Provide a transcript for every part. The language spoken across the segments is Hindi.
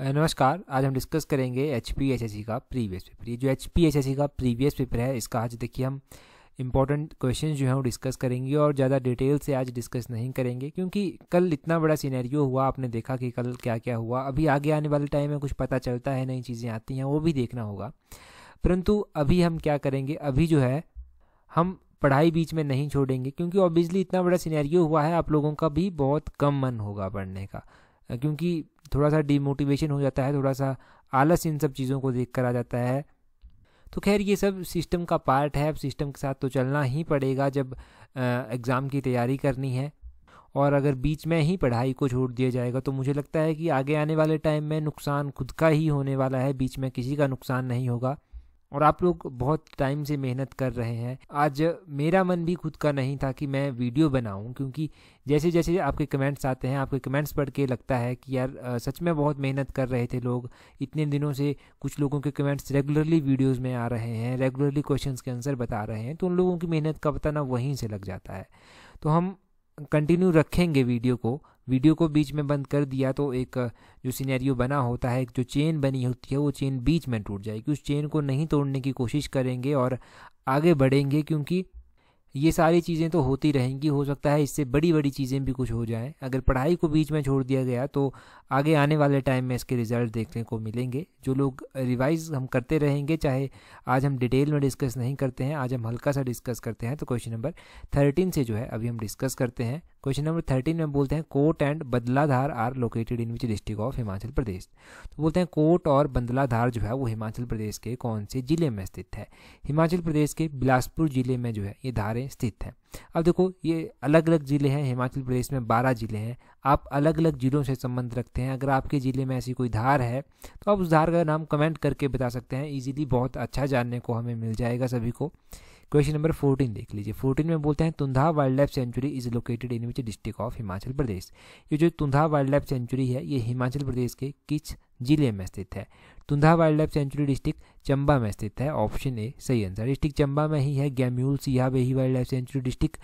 नमस्कार आज हम डिस्कस करेंगे H P H S C का प्रीवियस पेपर ये जो H P H S C का प्रीवियस पेपर है इसका आज देखिए हम इंपॉर्टेंट क्वेश्चन जो हैं वो डिस्कस करेंगे और ज़्यादा डिटेल से आज डिस्कस नहीं करेंगे क्योंकि कल इतना बड़ा सीनैरियो हुआ आपने देखा कि कल क्या क्या हुआ अभी आगे आने वाले टाइम में कुछ पता चलता है नई चीज़ें आती हैं वो भी देखना होगा परंतु अभी हम क्या करेंगे अभी जो है हम पढ़ाई बीच में नहीं छोड़ेंगे क्योंकि ऑब्वियसली इतना बड़ा सीनैरियो हुआ है आप लोगों का भी बहुत कम मन होगा पढ़ने का क्योंकि थोड़ा सा डीमोटिवेशन हो जाता है थोड़ा सा आलस इन सब चीज़ों को देख कर आ जाता है तो खैर ये सब सिस्टम का पार्ट है अब सिस्टम के साथ तो चलना ही पड़ेगा जब एग्ज़ाम की तैयारी करनी है और अगर बीच में ही पढ़ाई को छोड़ दिया जाएगा तो मुझे लगता है कि आगे आने वाले टाइम में नुकसान खुद का ही होने वाला है बीच में किसी का नुकसान नहीं होगा और आप लोग बहुत टाइम से मेहनत कर रहे हैं आज मेरा मन भी खुद का नहीं था कि मैं वीडियो बनाऊं क्योंकि जैसे जैसे आपके कमेंट्स आते हैं आपके कमेंट्स पढ़ के लगता है कि यार सच में बहुत मेहनत कर रहे थे लोग इतने दिनों से कुछ लोगों के कमेंट्स रेगुलरली वीडियोज़ में आ रहे हैं रेगुलरली क्वेश्चन के आंसर बता रहे हैं तो उन लोगों की मेहनत का पता ना वहीं से लग जाता है तो हम कंटिन्यू रखेंगे वीडियो को वीडियो को बीच में बंद कर दिया तो एक जो सीनेरियो बना होता है जो चेन बनी होती है वो चेन बीच में टूट जाएगी उस चेन को नहीं तोड़ने की कोशिश करेंगे और आगे बढ़ेंगे क्योंकि ये सारी चीज़ें तो होती रहेंगी हो सकता है इससे बड़ी बड़ी चीज़ें भी कुछ हो जाएं अगर पढ़ाई को बीच में छोड़ दिया गया तो आगे आने वाले टाइम में इसके रिजल्ट देखने को मिलेंगे जो लोग रिवाइज हम करते रहेंगे चाहे आज हम डिटेल में डिस्कस नहीं करते हैं आज हम हल्का सा डिस्कस करते हैं तो क्वेश्चन नंबर थर्टीन से जो है अभी हम डिस्कस करते हैं क्वेश्चन नंबर थर्टीन में बोलते हैं Kot and Badladhar are located in which district of Himachal Pradesh तो बोलते हैं कोट और बदलाधार जो है वो हिमाचल प्रदेश के कौन से जिले में स्थित है हिमाचल प्रदेश के बिलासपुर जिले में जो है ये धारें स्थित हैं अब देखो ये अलग अलग ज़िले हैं हिमाचल प्रदेश में बारह ज़िले हैं आप अलग अलग ज़िलों से संबंध रखते हैं अगर आपके ज़िले में ऐसी कोई धार है तो आप उस धार का नाम कमेंट करके बता सकते हैं ईजिली बहुत अच्छा जानने को हमें मिल जाएगा सभी को क्वेश्चन नंबर फोर्टीन देख लीजिए फोर्टीन में बोलते हैं Tundah wildlife sanctuary is located in which district of Himachal Pradesh ये जो तुंधा वाइल्ड लाइफ सेंचुरी है ये हिमाचल प्रदेश के किस जिले में स्थित है Tundah wildlife sanctuary district Chamba में स्थित है ऑप्शन ए सही आंसर डिस्ट्रिक्ट चंबा में ही है Gamgul Siya Behi wildlife sanctuary district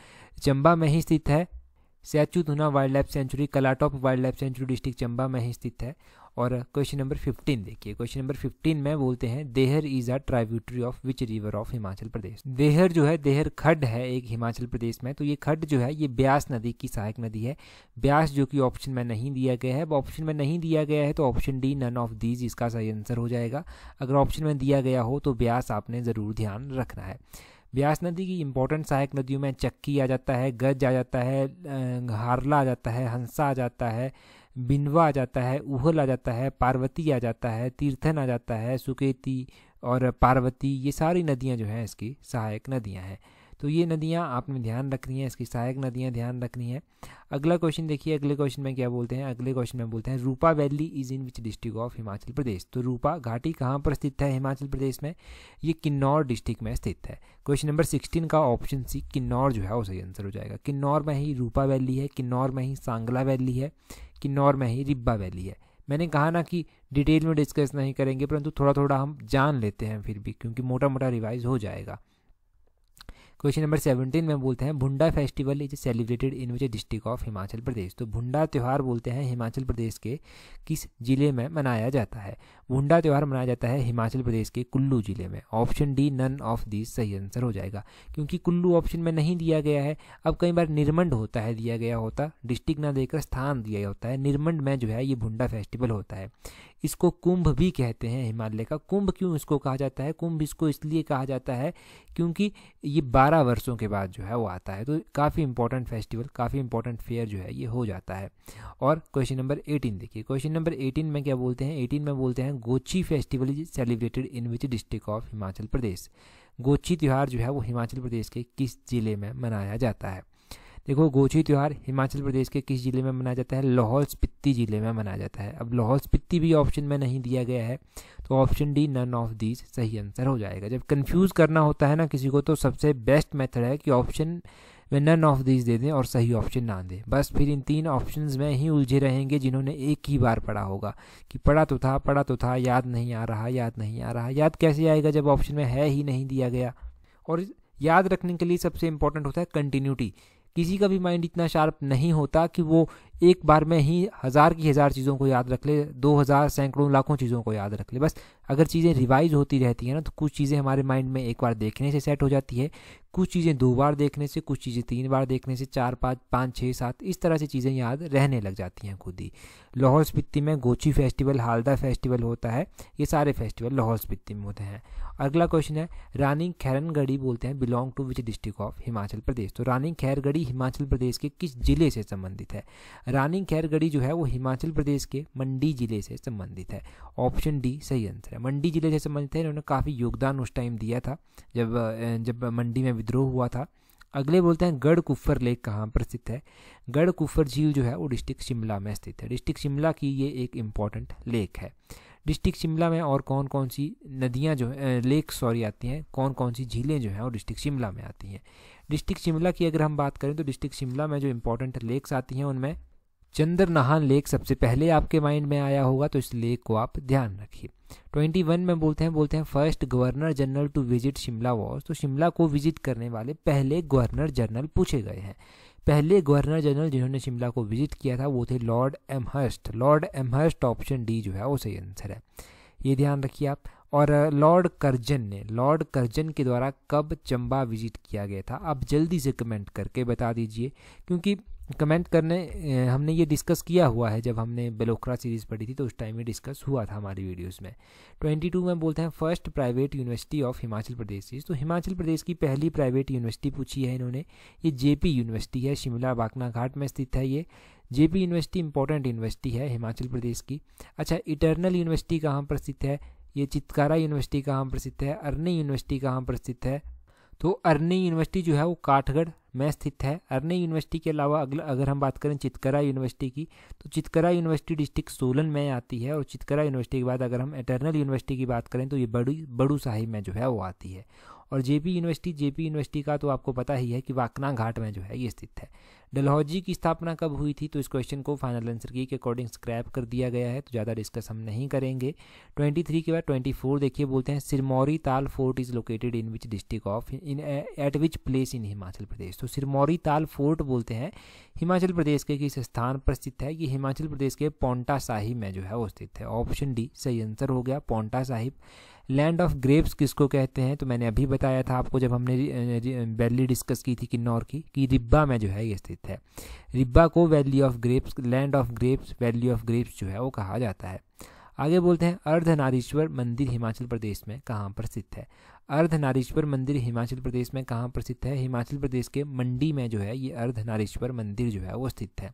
Chamba में ही स्थित है Sechu Dhuna wildlife sanctuary Kalatop wildlife sanctuary district Chamba में ही स्थित है और क्वेश्चन नंबर फिफ्टीन देखिए क्वेश्चन नंबर फिफ्टीन में बोलते हैं Dehar is a tributary of which river of Himachal Pradesh Dehar जो है देहर खड्ड है एक हिमाचल प्रदेश में तो ये खड्ड जो है ये ब्यास नदी की सहायक नदी है ब्यास जो कि ऑप्शन में नहीं दिया गया है ऑप्शन में नहीं दिया गया है तो option D none of these इसका सही आंसर हो जाएगा अगर ऑप्शन में दिया गया हो तो ब्यास आपने ज़रूर ध्यान रखना है ब्यास नदी की इंपॉर्टेंट सहायक नदियों में चक्की आ जाता है गज आ जाता है हारला आ जाता है हंसा आ जाता है बिनवा आ जाता है उहल आ जाता है पार्वती आ जाता है तीर्थन आ जाता है सुकेती और पार्वती ये सारी नदियाँ जो हैं इसकी सहायक नदियाँ हैं तो ये नदियाँ आपने ध्यान रखनी है इसकी सहायक नदियाँ ध्यान रखनी है अगला क्वेश्चन देखिए अगले क्वेश्चन में क्या बोलते हैं अगले क्वेश्चन में बोलते हैं Rupa valley is in which district of Himachal Pradesh तो रूपा घाटी कहाँ पर स्थित है हिमाचल प्रदेश में ये किन्नौर डिस्ट्रिक्ट में स्थित है क्वेश्चन नंबर सिक्सटीन का ऑप्शन सी किन्नौर जो है वो सही आंसर हो जाएगा किन्नौर में ही रूपा वैली है किन्नौर में ही सांगला वैली है किन्नौर में ही रिब्बा वैली है मैंने कहा ना कि डिटेल में डिस्कस नहीं करेंगे परंतु थोड़ा थोड़ा हम जान लेते हैं फिर भी क्योंकि मोटा मोटा रिवाइज हो जाएगा क्वेश्चन नंबर सेवनटीन में बोलते हैं Bhunda festival is celebrated in which district of Himachal Pradesh तो भुंडा त्यौहार बोलते हैं हिमाचल प्रदेश के किस जिले में मनाया जाता है भुंडा त्यौहार मनाया जाता है हिमाचल प्रदेश के कुल्लू जिले में option D none of this सही आंसर हो जाएगा क्योंकि कुल्लू ऑप्शन में नहीं दिया गया है अब कई बार निर्मंड होता है दिया गया होता डिस्ट्रिक्ट ना देकर स्थान दिया होता है निर्मंड में जो है ये भुंडा फेस्टिवल होता है इसको कुंभ भी कहते हैं हिमालय का कुंभ क्यों इसको कहा जाता है कुंभ इसको इसलिए कहा जाता है क्योंकि ये बारह वर्षों के बाद जो है वो आता है तो काफ़ी इंपॉर्टेंट फेस्टिवल काफ़ी इंपॉर्टेंट फेयर जो है ये हो जाता है और क्वेश्चन नंबर एटीन देखिए क्वेश्चन नंबर एटीन में क्या बोलते हैं एटीन में बोलते हैं Gochi festival is celebrated in which district of Himachal Pradesh Gochi त्यौहार जो है वो हिमाचल प्रदेश के किस ज़िले में मनाया जाता है देखो गोछी त्यौहार हिमाचल प्रदेश के किस जिले में मनाया जाता है लाहौल स्पिति जिले में मनाया जाता है अब लाहौल स्पिति भी ऑप्शन में नहीं दिया गया है तो option D none of these सही आंसर हो जाएगा जब कन्फ्यूज करना होता है ना किसी को तो सबसे बेस्ट मेथड है कि ऑप्शन में नन ऑफ दीज दे दें और सही ऑप्शन ना दें बस फिर इन तीन ऑप्शन में ही उलझे रहेंगे जिन्होंने एक ही बार पढ़ा होगा कि पढ़ा तो था पढ़ा तो था याद नहीं आ रहा याद नहीं आ रहा याद कैसे आएगा जब ऑप्शन में है ही नहीं दिया गया और याद रखने के लिए सबसे इम्पोर्टेंट होता है कंटिन्यूटी किसी का भी माइंड इतना शार्प नहीं होता कि वो एक बार में ही हज़ार की हज़ार चीज़ों को याद रख ले दो हज़ार सैकड़ों लाखों चीज़ों को याद रख ले बस अगर चीज़ें रिवाइज होती रहती हैं ना तो कुछ चीज़ें हमारे माइंड में एक बार देखने से सेट हो जाती है कुछ चीज़ें दो बार देखने से कुछ चीज़ें तीन बार देखने से चार पाँच पाँच छः सात इस तरह से चीज़ें याद रहने लग जाती हैं खुद ही लाहौल स्पिति में गोची फेस्टिवल हालदा फेस्टिवल होता है ये सारे फेस्टिवल लाहौल स्पिति में होते हैं अगला क्वेश्चन है रानी खैरनगढ़ी बोलते हैं belong to which district of Himachal Pradesh तो रानी खैरगढ़ी हिमाचल प्रदेश के किस जिले से संबंधित है रानी खैरगढ़ी जो है वो हिमाचल प्रदेश के मंडी जिले से संबंधित है ऑप्शन डी सही आंसर है मंडी जिले से संबंधित है इन्होंने काफ़ी योगदान उस टाइम दिया था जब जब मंडी में विद्रोह हुआ था अगले बोलते हैं गढ़ कुफर लेक कहाँ पर स्थित है गढ़ कुफर झील जो है वो डिस्ट्रिक्ट शिमला में स्थित है डिस्ट्रिक्ट शिमला की ये एक इम्पॉर्टेंट लेक है डिस्ट्रिक्ट शिमला में और कौन कौन सी नदियाँ जो है लेक सॉरी आती हैं कौन कौन सी झीलें जो हैं वो डिस्ट्रिक्ट शिमला में आती हैं डिस्ट्रिक्ट शिमला की अगर हम बात करें तो डिस्ट्रिक्ट शिमला में जो इम्पोर्टेंट लेक्स आती हैं उनमें चंद्र नहान लेक सबसे पहले आपके माइंड में आया होगा तो इस लेक को आप ध्यान रखिए 21 में बोलते हैं बोलते हैं first governor general to visit Shimla was तो शिमला को विजिट करने वाले पहले गवर्नर जनरल पूछे गए हैं पहले गवर्नर जनरल जिन्होंने शिमला को विजिट किया था वो थे Lord Amherst Lord Amherst option D जो है वो सही आंसर है ये ध्यान रखिए आप और लॉर्ड कर्जन ने लॉर्ड कर्जन के द्वारा कब चंबा विजिट किया गया था आप जल्दी से कमेंट करके बता दीजिए क्योंकि कमेंट करने हमने ये डिस्कस किया हुआ है जब हमने बेलोखरा सीरीज़ पढ़ी थी तो उस टाइम में डिस्कस हुआ था हमारी वीडियोस में 22 में बोलते हैं first private university of Himachal Pradesh series तो हिमाचल प्रदेश की पहली प्राइवेट यूनिवर्सिटी पूछी है इन्होंने ये जेपी यूनिवर्सिटी है शिमला बागना घाट में स्थित है ये जे यूनिवर्सिटी इंपॉर्टेंट यूनिवर्सिटी है हिमाचल प्रदेश की अच्छा इटर्नल यूनिवर्सिटी कहाँ पर स्थित है ये चित्कारा यूनिवर्सिटी कहाँ पर स्थित है अरनी यूनिवर्सिटी कहाँ पर स्थित है तो अरनी यूनिवर्सिटी जो है वो काठगढ़ में स्थित है अरने यूनिवर्सिटी के अलावा अगला अगर हम बात करें चितकरा यूनिवर्सिटी की तो चितकरा यूनिवर्सिटी डिस्ट्रिक्ट सोलन में आती है और चितकरा यूनिवर्सिटी के बाद अगर हम एटर्नल यूनिवर्सिटी की बात करें तो ये बड़ू बड़ू साहिब में जो है वो आती है और जेपी यूनिवर्सिटी जेपी यूनिवर्सिटी का तो आपको पता ही है कि वाकना घाट में जो है ये स्थित है डलहौजी की स्थापना कब हुई थी तो इस क्वेश्चन को फाइनल आंसर की के अकॉर्डिंग स्क्रैप कर दिया गया है तो ज़्यादा डिस्कस हम नहीं करेंगे 23 के बाद 24 देखिए बोलते हैं Sirmauri Tal fort is located in which district of in at which place in Himachal Pradesh तो सिरमौरी ताल फोर्ट बोलते हैं हिमाचल प्रदेश के किस स्थान पर स्थित है ये हिमाचल प्रदेश के पोंटा साहिब में जो है वो स्थित है ऑप्शन डी सही आंसर हो गया Paonta Sahib land of grapes किसको कहते हैं तो मैंने अभी बताया था आपको जब हमने बैली डिस्कस की थी किन्नौर की कि रिब्बा में जो है ये स्थित स्थित है रिब्बा को valley of grapes land of grapes valley of grapes जो है वो कहा जाता है आगे बोलते हैं अर्धनारीश्वर मंदिर हिमाचल प्रदेश में कहाँ प्रसिद्ध है अर्धनारीश्वर मंदिर हिमाचल प्रदेश में कहाँ प्रसिद्ध है हिमाचल प्रदेश के मंडी में जो है ये अर्धनारीश्वर मंदिर जो है वो स्थित है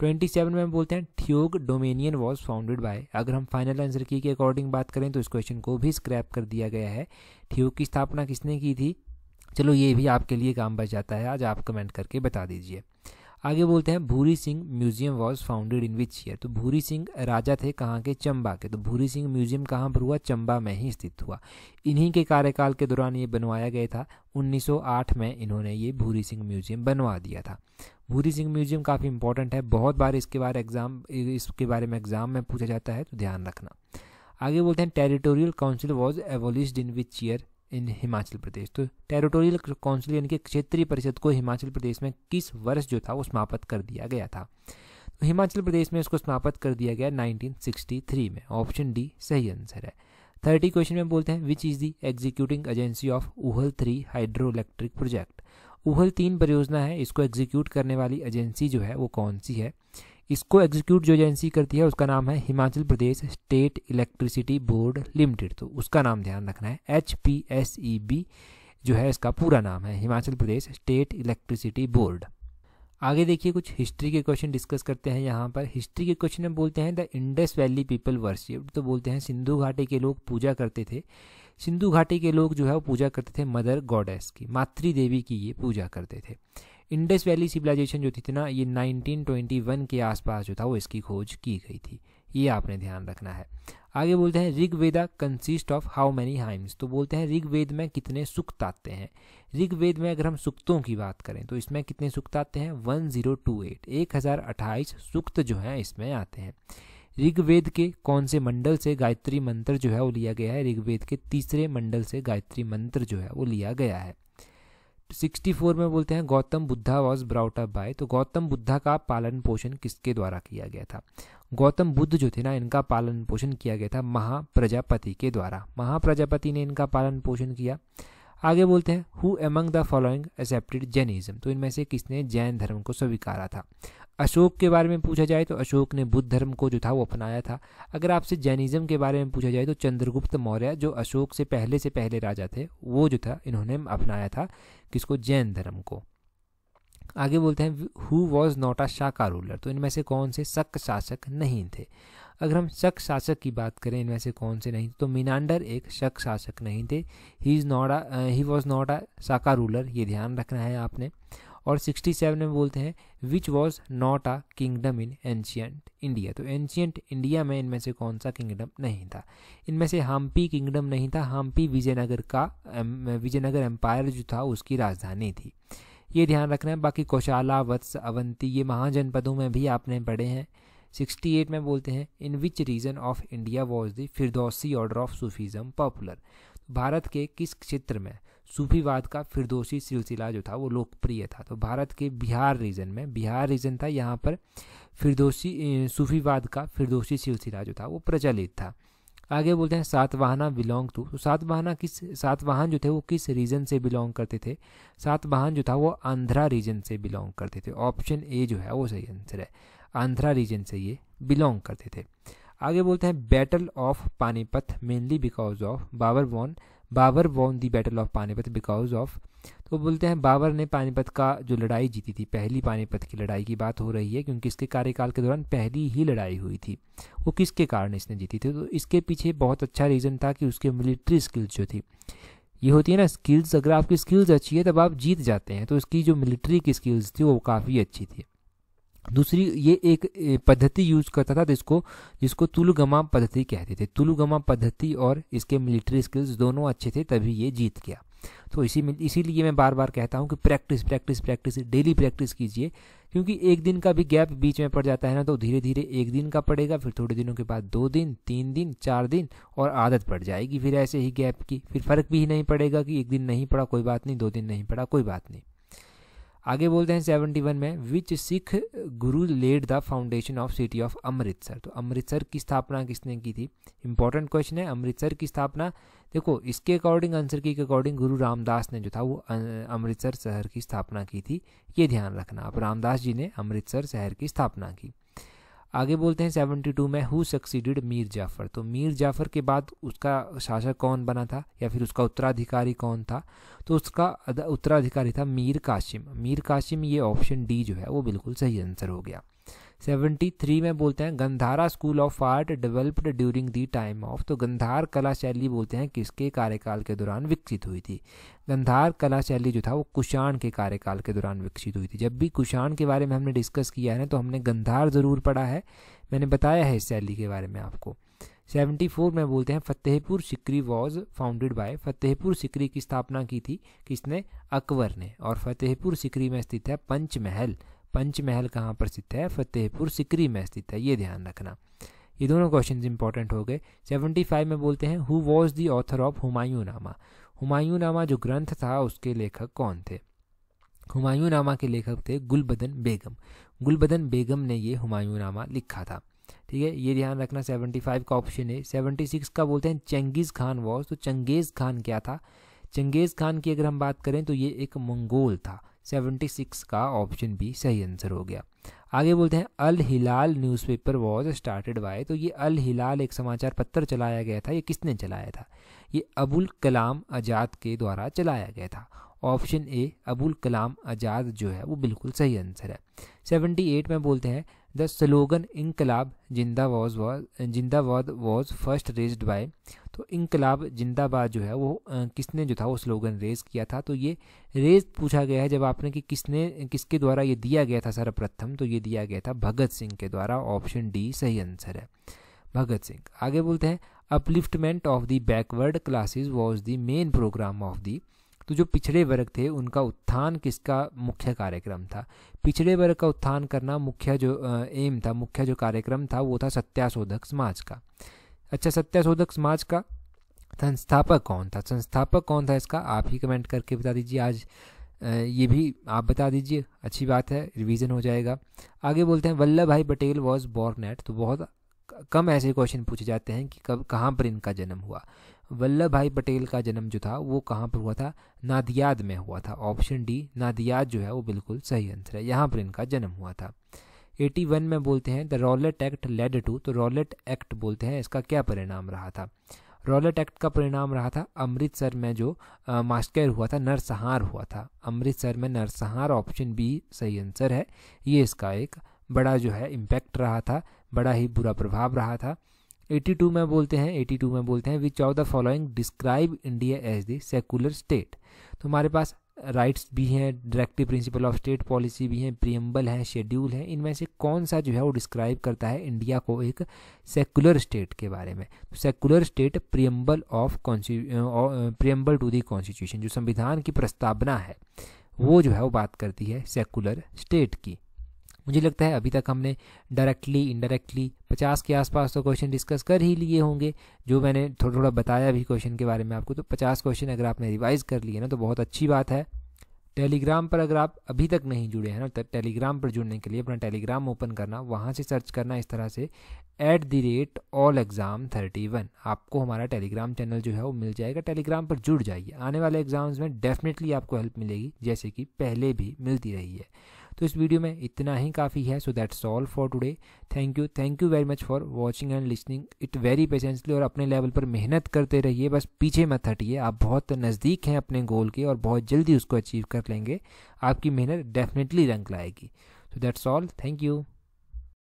ट्वेंटी सेवन में बोलते हैं Theog dominion was founded by अगर हम फाइनल आंसर की के अकॉर्डिंग बात करें तो इस क्वेश्चन को भी स्क्रैप कर दिया गया है थ्योग की स्थापना किसने की थी चलो ये भी आपके लिए काम बच जाता है आज आप कमेंट करके बता दीजिए आगे बोलते हैं Bhuri Singh museum was founded in which year तो भूरी सिंह राजा थे कहाँ के चंबा के तो भूरी सिंह म्यूजियम कहाँ पर हुआ चंबा में ही स्थित हुआ इन्हीं के कार्यकाल के दौरान ये बनवाया गया था 1908 में इन्होंने ये भूरी सिंह म्यूजियम बनवा दिया था भूरी सिंह म्यूजियम काफ़ी इंपॉर्टेंट है बहुत बार इसके बारे एग्जाम इसके बारे में एग्जाम में पूछा जाता है तो ध्यान रखना आगे बोलते हैं territorial council was abolished in which year in Himachal Pradesh तो टेरिटोरियल काउंसिल यानी कि क्षेत्रीय परिषद को हिमाचल प्रदेश में किस वर्ष जो था वो समाप्त कर दिया गया था तो हिमाचल प्रदेश में इसको समाप्त कर दिया गया 1963 में ऑप्शन डी सही आंसर है थर्टी क्वेश्चन में बोलते हैं which is the executing agency of Uhl three hydroelectric project Uhl तीन परियोजना है इसको एग्जीक्यूट करने वाली एजेंसी जो है वो कौन सी है इसको एग्जीक्यूट जो एजेंसी करती है उसका नाम है Himachal Pradesh State Electricity Board Limited तो उसका नाम ध्यान रखना है H P S E B जो है इसका पूरा नाम है Himachal Pradesh State Electricity Board आगे देखिए कुछ हिस्ट्री के क्वेश्चन डिस्कस करते हैं यहाँ पर हिस्ट्री के क्वेश्चन में बोलते हैं the Indus valley people worship तो बोलते हैं सिंधु घाटी के लोग पूजा करते थे सिंधु घाटी के लोग जो है वो पूजा करते थे मदर गॉडेस की मातृ देवी की ये पूजा करते थे इंडस वैली सिविलाइजेशन जो थी ना ये 1921 के आसपास जो था वो इसकी खोज की गई थी ये आपने ध्यान रखना है आगे बोलते हैं Rigveda consist of how many hymns तो बोलते हैं ऋग्वेद में कितने सुक्त आते हैं ऋग्वेद में अगर हम सुक्तों की बात करें तो इसमें कितने सुक्त आते हैं 1028 अट्ठाईस सुक्त जो हैं इसमें आते हैं ऋग्वेद के कौन से मंडल से गायत्री मंत्र जो है वो लिया गया है ऋग्वेद के तीसरे मंडल से गायत्री मंत्र जो है वो लिया गया है सिक्सटी फोर में बोलते हैं Gautam Buddha was brought up by तो गौतम बुद्धा का पालन पोषण किसके द्वारा किया गया था गौतम बुद्ध जो थे ना इनका पालन पोषण किया गया था महाप्रजापति के द्वारा महाप्रजापति ने इनका पालन पोषण किया आगे बोलते हैं who among the following accepted Jainism तो इनमें से किसने जैन धर्म को स्वीकारा था अशोक के बारे में पूछा जाए तो अशोक ने बुद्ध धर्म को जो था वो अपनाया था अगर आपसे जैनिज्म के बारे में पूछा जाए तो चंद्रगुप्त मौर्य जो अशोक से पहले से पहले राजा थे वो जो था इन्होंने अपनाया था किसको जैन धर्म को आगे बोलते हैं who was not a Shaka ruler तो इनमें से कौन से शक शासक नहीं थे अगर हम शक शासक की बात करें इनमें से कौन से नहीं तो मीनांडर एक शक शासक नहीं थे he is not he was not a Shaka ruler ये ध्यान रखना है आपने और 67 में बोलते हैं which was not a kingdom in ancient India तो एंशियंट इंडिया में इनमें से कौन सा किंगडम नहीं था इनमें से हम्पी किंगडम नहीं था हम्पी विजयनगर का विजयनगर एम्पायर जो था उसकी राजधानी थी ये ध्यान रखना है बाकी कौशाला वत्स अवंती ये महाजनपदों में भी आपने पढ़े हैं 68 में बोलते हैं in which region of India was the Firdausi order of Sufism popular Bharat के किस क्षेत्र में सूफीवाद का फिरदोसी सिलसिला जो था वो लोकप्रिय था तो भारत के बिहार रीजन में बिहार रीजन था यहाँ पर फिरदोसी सूफीवाद का फिरदोसी सिलसिला जो था वो प्रचलित था आगे बोलते हैं सातवाहना बिलोंग टू तो सातवाहना किस सातवाहन जो थे वो किस रीजन से बिलोंग करते थे सातवाहन जो था वो आंध्रा रीजन से बिलोंग करते थे ऑप्शन ए जो है वो सही आंसर है आंध्रा रीजन से ये बिलोंग करते थे आगे बोलते हैं battle of Panipat mainly because of Babur won Babur won the battle of Panipat because of तो बोलते हैं बाबर ने पानीपत का जो लड़ाई जीती थी पहली पानीपत की लड़ाई की बात हो रही है क्योंकि इसके कार्यकाल के दौरान पहली ही लड़ाई हुई थी वो किसके कारण इसने जीती थी तो इसके पीछे बहुत अच्छा रीज़न था कि उसके मिलिट्री स्किल्स जो थी ये होती है ना स्किल्स अगर आपकी स्किल्स अच्छी है तब आप जीत जाते हैं तो उसकी जो मिलिट्री की स्किल्स थी वो काफ़ी अच्छी थी दूसरी ये एक पद्धति यूज करता था जिसको जिसको तुलुगमा पद्धति कहते थे तुलुगमा पद्धति और इसके मिलिट्री स्किल्स दोनों अच्छे थे तभी ये जीत गया तो इसी इसीलिए मैं बार बार कहता हूँ कि practice practice practice daily practice कीजिए क्योंकि एक दिन का भी गैप बीच में पड़ जाता है ना तो धीरे धीरे एक दिन का पड़ेगा फिर थोड़े दिनों के बाद दो दिन तीन दिन चार दिन और आदत पड़ जाएगी फिर ऐसे ही गैप की फिर फर्क भी नहीं पड़ेगा कि एक दिन नहीं पड़ा कोई बात नहीं दो दिन नहीं पड़ा कोई बात नहीं आगे बोलते हैं सेवेंटी वन में which Sikh guru led the foundation of city of Amritsar तो अमृतसर की स्थापना किसने की थी इंपॉर्टेंट क्वेश्चन है अमृतसर की स्थापना देखो इसके अकॉर्डिंग आंसर की अकॉर्डिंग गुरु रामदास ने जो था वो अमृतसर शहर की स्थापना की थी ये ध्यान रखना अब रामदास जी ने अमृतसर शहर की स्थापना की आगे बोलते हैं 72 में हु सक्सीडेड मीर जाफर तो मीर जाफर के बाद उसका शासक कौन बना था या फिर उसका उत्तराधिकारी कौन था तो उसका उत्तराधिकारी था मीर काशिम मीर काशिम ये ऑप्शन डी जो है वो बिल्कुल सही आंसर हो गया 73 में बोलते हैं Gandhara school of art developed during the time of तो गंधार कला शैली बोलते हैं किसके कार्यकाल के दौरान विकसित हुई थी गंधार कला शैली जो था वो कुषाण के कार्यकाल के दौरान विकसित हुई थी जब भी कुषाण के बारे में हमने डिस्कस किया है ना तो हमने गंधार ज़रूर पढ़ा है मैंने बताया है इस शैली के बारे में आपको 74 में बोलते हैं Fatehpur Sikri was founded by Fatehpur Sikri की स्थापना की थी किसने अकबर ने और फतेहपुर सिकरी में स्थित है पंचमहल पंचमहल कहाँ पर स्थित है फतेहपुर सिकरी में स्थित है ये ध्यान रखना ये दोनों क्वेश्चन इंपॉर्टेंट हो गए 75 में बोलते हैं who was the author of Humayun Nama Humayun नामा जो ग्रंथ था उसके लेखक कौन थे हुमायूं नामा के लेखक थे गुलबदन बेगम गुलबदन बेगम ने ये हुमायूं नामा लिखा था ठीक है ये ध्यान रखना 75 का ऑप्शन है 76 का बोलते हैं चंगेज़ खान वॉज तो चंगेज़ खान क्या था चंगेज़ खान की अगर हम बात करें तो ये एक मंगोल था 76 का ऑप्शन बी सही आंसर हो गया आगे बोलते हैं Al Hilal newspaper was started by तो ये अल हिलाल एक समाचार पत्र चलाया गया था ये किसने चलाया था ये अबुल कलाम आज़ाद के द्वारा चलाया गया था ऑप्शन ए अबुल कलाम आज़ाद जो है वो बिल्कुल सही आंसर है 78 में बोलते हैं the slogan Inquilab Zinda was was Zinda was was first raised by तो इनकलाब जिंदाबाद जो है वो किसने जो था वो स्लोगन रेज किया था तो ये रेज पूछा गया है जब आपने कि किसने किसके द्वारा ये दिया गया था सर्वप्रथम तो ये दिया गया था भगत सिंह के द्वारा ऑप्शन डी सही आंसर है भगत सिंह आगे बोलते हैं upliftment of the backward classes was the main programme of the तो जो पिछड़े वर्ग थे उनका उत्थान किसका मुख्य कार्यक्रम था पिछड़े वर्ग का उत्थान करना मुख्य जो एम था मुख्य जो कार्यक्रम था वो था सत्याशोधक समाज का अच्छा सत्याशोधक समाज का संस्थापक कौन था संस्थापक कौन था इसका आप ही कमेंट करके बता दीजिए आज ये भी आप बता दीजिए अच्छी बात है रिवीजन हो जाएगा आगे बोलते हैं वल्लभ भाई पटेल वॉज बॉर्न एट तो बहुत कम ऐसे क्वेश्चन पूछे जाते हैं कि कब कहाँ पर इनका जन्म हुआ वल्लभ भाई पटेल का जन्म जो था वो कहाँ पर हुआ था नादियाद में हुआ था ऑप्शन डी नादियाद जो है वो बिल्कुल सही आंसर है यहाँ पर इनका जन्म हुआ था 81 में बोलते हैं the Rowlatt Act led to तो रॉलेट एक्ट बोलते हैं इसका क्या परिणाम रहा था रॉलेट एक्ट का परिणाम रहा था अमृतसर में जो मास्कर हुआ था नरसंहार हुआ था अमृतसर में नरसंहार ऑप्शन बी सही आंसर है ये इसका एक बड़ा जो है इम्पैक्ट रहा था बड़ा ही बुरा प्रभाव रहा था 82 में बोलते हैं 82 में बोलते हैं which of the following describe India as the secular state तो हमारे पास राइट्स भी हैं directive principle of state policy भी हैं प्रियम्बल है शेड्यूल है इनमें से कौन सा जो है वो डिस्क्राइब करता है इंडिया को एक सेकुलर स्टेट के बारे में secular state preamble of preamble to the constitution जो संविधान की प्रस्तावना है वो जो है वो बात करती है सेकुलर स्टेट की मुझे लगता है अभी तक हमने डायरेक्टली इनडायरेक्टली 50 के आसपास तो क्वेश्चन डिस्कस कर ही लिए होंगे जो मैंने थोड़ा थोड़ा बताया भी क्वेश्चन के बारे में आपको तो 50 क्वेश्चन अगर आपने रिवाइज कर लिए ना तो बहुत अच्छी बात है टेलीग्राम पर अगर आप अभी तक नहीं जुड़े हैं ना तो टेलीग्राम पर जुड़ने के लिए अपना टेलीग्राम ओपन करना वहाँ से सर्च करना इस तरह से at the rate all exam thirty one आपको हमारा टेलीग्राम चैनल जो है वो मिल जाएगा टेलीग्राम पर जुड़ जाइए आने वाले एग्ज़ाम्स में डेफिनेटली आपको हेल्प मिलेगी जैसे कि पहले भी मिलती रही है तो इस वीडियो में इतना ही काफ़ी है so that's all for today thank you thank you very much for watching and listening it very patiently और अपने लेवल पर मेहनत करते रहिए बस पीछे मत हटिए आप बहुत नज़दीक हैं अपने गोल के और बहुत जल्दी उसको अचीव कर लेंगे आपकी मेहनत डेफिनेटली रंग लाएगी so that's all thank you